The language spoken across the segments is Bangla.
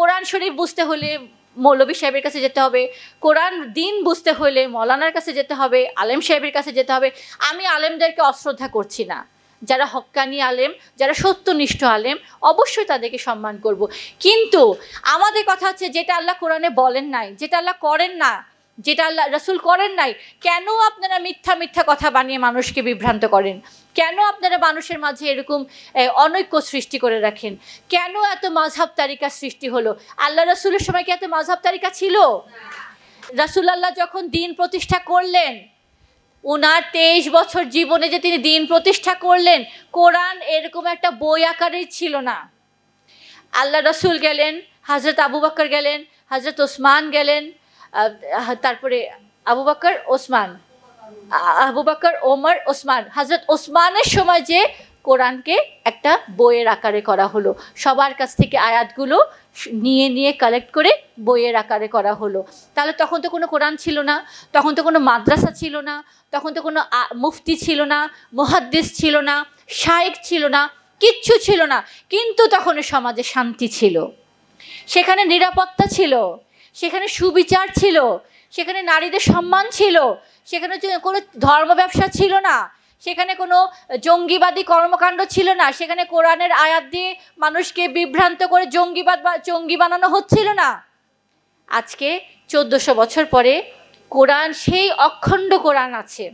কোরআন শরীফ বুঝতে হলে মৌলবী সাহেবের কাছে যেতে হবে কোরআন দিন বুঝতে হলে মৌলানার কাছে যেতে হবে আলেম সাহেবের কাছে যেতে হবে আমি আলেমদেরকে অশ্রদ্ধা করছি না যারা হকানি আলেম যারা সত্যনিষ্ঠ আলেম অবশ্যই তাদেরকে সম্মান করব। কিন্তু আমাদের কথা হচ্ছে যেটা আল্লাহ কোরআনে বলেন নাই যেটা আল্লাহ করেন না যেটা আল্লাহ রসুল করেন নাই কেন আপনারা মিথ্যা মিথ্যা কথা বানিয়ে মানুষকে বিভ্রান্ত করেন কেন আপনারা মানুষের মাঝে এরকম অনৈক্য সৃষ্টি করে রাখেন কেন এত মাঝহাব তারিকা সৃষ্টি হলো আল্লাহ রসুলের সময় কি এত মাঝহাব তারিকা ছিল রসুল আল্লাহ যখন দিন প্রতিষ্ঠা করলেন ওনার তেইশ বছর জীবনে যে তিনি দিন প্রতিষ্ঠা করলেন কোরআন এরকম একটা বই আকারেই ছিল না আল্লাহ রসুল গেলেন হাজরত আবু বাক্কর গেলেন হাজরত ওসমান গেলেন তারপরে আবু বাকর ওসমান আবু বাকর ওমর ওসমান হজরত ওসমানের সময় যে কোরআনকে একটা বইয়ের আকারে করা হলো সবার কাছ থেকে আয়াতগুলো নিয়ে নিয়ে কালেক্ট করে বইয়ের আকারে করা হলো তাহলে তখন তো কোনো কোরআন ছিল না তখন তো কোনো মাদ্রাসা ছিল না তখন তো কোনো মুফতি ছিল না মুহাদ্দিস ছিল না শায়েক ছিল না কিচ্ছু ছিল না কিন্তু তখন সমাজে শান্তি ছিল সেখানে নিরাপত্তা ছিল সেখানে সুবিচার ছিল সেখানে নারীদের সম্মান ছিল সেখানে কোনো ধর্ম ব্যবসা ছিল না সেখানে কোনো জঙ্গিবাদী কর্মকাণ্ড ছিল না সেখানে কোরআনের আয়াত দিয়ে মানুষকে বিভ্রান্ত করে জঙ্গিবাদ বা জঙ্গি বানানো হচ্ছিল না আজকে চোদ্দশো বছর পরে কোরআন সেই অখণ্ড কোরআন আছে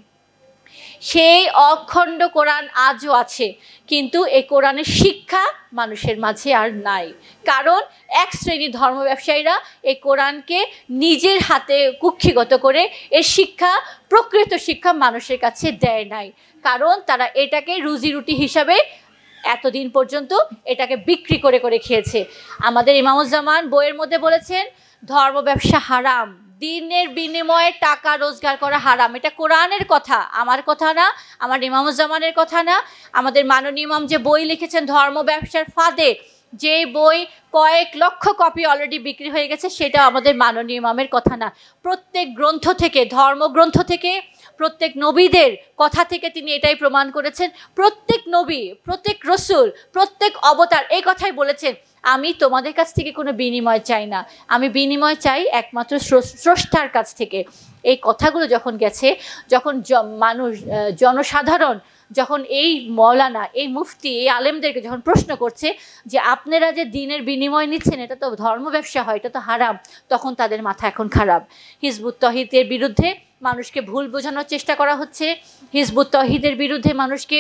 সেই অখণ্ড কোরআন আজও আছে কিন্তু এই কোরআনের শিক্ষা মানুষের মাঝে আর নাই কারণ এক শ্রেণীর ধর্ম ব্যবসায়ীরা এই কোরআনকে নিজের হাতে কুক্ষিগত করে এর শিক্ষা প্রকৃত শিক্ষা মানুষের কাছে দেয় নাই কারণ তারা এটাকে রুজি রুটি হিসাবে এতদিন পর্যন্ত এটাকে বিক্রি করে করে খেয়েছে আমাদের ইমামুজ্জামান বইয়ের মধ্যে বলেছেন ধর্ম ব্যবসা হারাম দিনের বিনিময়ে টাকা রোজগার করা হারাম এটা কোরআনের কথা আমার কথা না আমার ইমামুজ্জামানের কথা না আমাদের মাননীয় ইমাম যে বই লিখেছেন ধর্ম ব্যবসার ফাঁদে যে বই কয়েক লক্ষ কপি অলরেডি বিক্রি হয়ে গেছে সেটা আমাদের মাননীয় ইমামের কথা না প্রত্যেক গ্রন্থ থেকে ধর্মগ্রন্থ থেকে প্রত্যেক নবীদের কথা থেকে তিনি এটাই প্রমাণ করেছেন প্রত্যেক নবী প্রত্যেক রসুল প্রত্যেক অবতার এই কথাই বলেছেন আমি তোমাদের কাছ থেকে কোনো বিনিময় চাই না আমি বিনিময় চাই একমাত্র স্রষ্টার কাছ থেকে এই কথাগুলো যখন গেছে যখন মানুষ জনসাধারণ যখন এই মৌলানা এই মুফতি এই আলেমদেরকে যখন প্রশ্ন করছে যে আপনারা যে দিনের বিনিময় নিচ্ছেন এটা তো ধর্ম ব্যবসা হয় এটা তো হারাম তখন তাদের মাথা এখন খারাপ হিজবুত তহিদের বিরুদ্ধে মানুষকে ভুল বোঝানোর চেষ্টা করা হচ্ছে হিজবুত তহিদের বিরুদ্ধে মানুষকে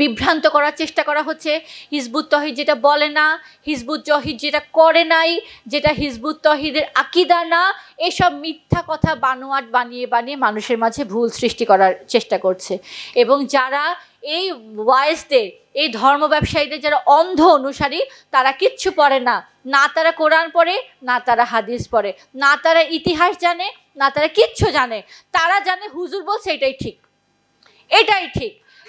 বিভ্রান্ত করার চেষ্টা করা হচ্ছে হিজবুত তহিদ যেটা বলে না হিজবুত জহিদ যেটা করে নাই যেটা হিজবুত তহিদের আকিদা না এসব মিথ্যা কথা বানোয়াট বানিয়ে বানিয়ে মানুষের মাঝে ভুল সৃষ্টি করার চেষ্টা করছে এবং যারা এই ওয়াইসদের এই ধর্ম ব্যবসায়ীদের যারা অন্ধ অনুসারী তারা কিচ্ছু পড়ে না না তারা কোরআন পড়ে না তারা হাদিস পড়ে না তারা ইতিহাস জানে না তারা কিচ্ছু জানে তারা জানে হুজুর বলছে এটাই ঠিক এটাই ঠিক